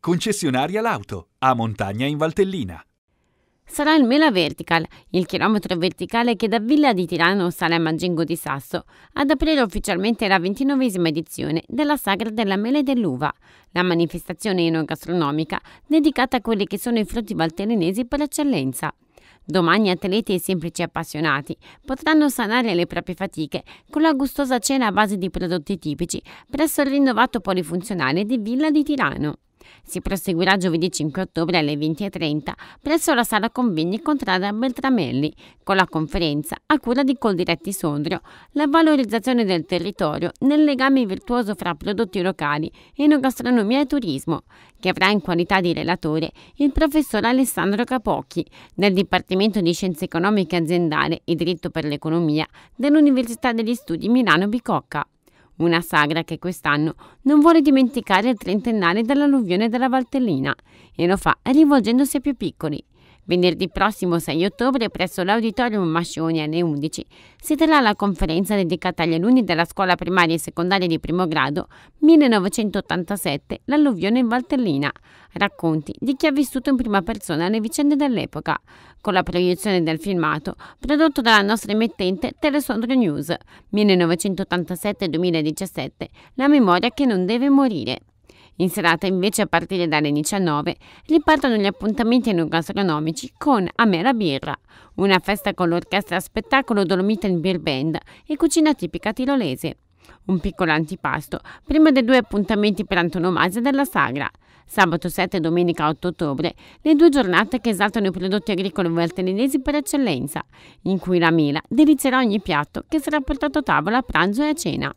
concessionaria l'auto, a Montagna in Valtellina. Sarà il Mela Vertical, il chilometro verticale che da Villa di Tirano sale a Mangingo di Sasso, ad aprire ufficialmente la 29esima edizione della Sagra della Mela e dell'Uva, la manifestazione enogastronomica dedicata a quelli che sono i frutti valtellinesi per eccellenza. Domani atleti e semplici appassionati potranno sanare le proprie fatiche con la gustosa cena a base di prodotti tipici presso il rinnovato polifunzionale di Villa di Tirano. Si proseguirà giovedì 5 ottobre alle 20.30 presso la sala convegni contraria a Beltramelli con la conferenza a cura di Coldiretti Sondrio La valorizzazione del territorio nel legame virtuoso fra prodotti locali, enogastronomia e turismo, che avrà in qualità di relatore il professor Alessandro Capocchi del Dipartimento di Scienze Economiche Aziendale e Diritto per l'Economia dell'Università degli Studi Milano Bicocca una sagra che quest'anno non vuole dimenticare il trentennale dell'alluvione della Valtellina e lo fa rivolgendosi ai più piccoli, Venerdì prossimo 6 ottobre presso l'Auditorium Mascioni alle 11 si terrà la conferenza dedicata agli alunni della scuola primaria e secondaria di primo grado 1987 l'alluvione in Valtellina, racconti di chi ha vissuto in prima persona le vicende dell'epoca, con la proiezione del filmato prodotto dalla nostra emittente Telesondro News 1987-2017, la memoria che non deve morire. In serata invece a partire dalle 19 ripartono gli appuntamenti enogastronomici con A me la birra, una festa con l'orchestra spettacolo Dolomita in Beer Band e cucina tipica tirolese. Un piccolo antipasto prima dei due appuntamenti per antonomasia della sagra, sabato 7 e domenica 8 ottobre, le due giornate che esaltano i prodotti agricoli valtellinesi per eccellenza, in cui la Mela delizierà ogni piatto che sarà portato a tavola a pranzo e a cena.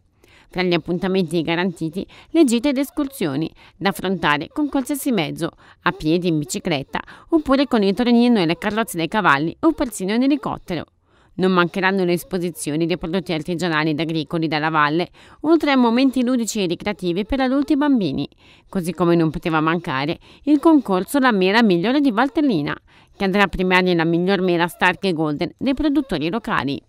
Tra gli appuntamenti garantiti, le gite ed escursioni, da affrontare con qualsiasi mezzo, a piedi, in bicicletta, oppure con il torinino e le carrozze dei cavalli o persino in elicottero. Non mancheranno le esposizioni dei prodotti artigianali ed agricoli dalla valle, oltre a momenti ludici e ricreativi per adulti e bambini, così come non poteva mancare il concorso La Mela Migliore di Valtellina, che andrà a premiare la miglior mela Stark e Golden dei produttori locali.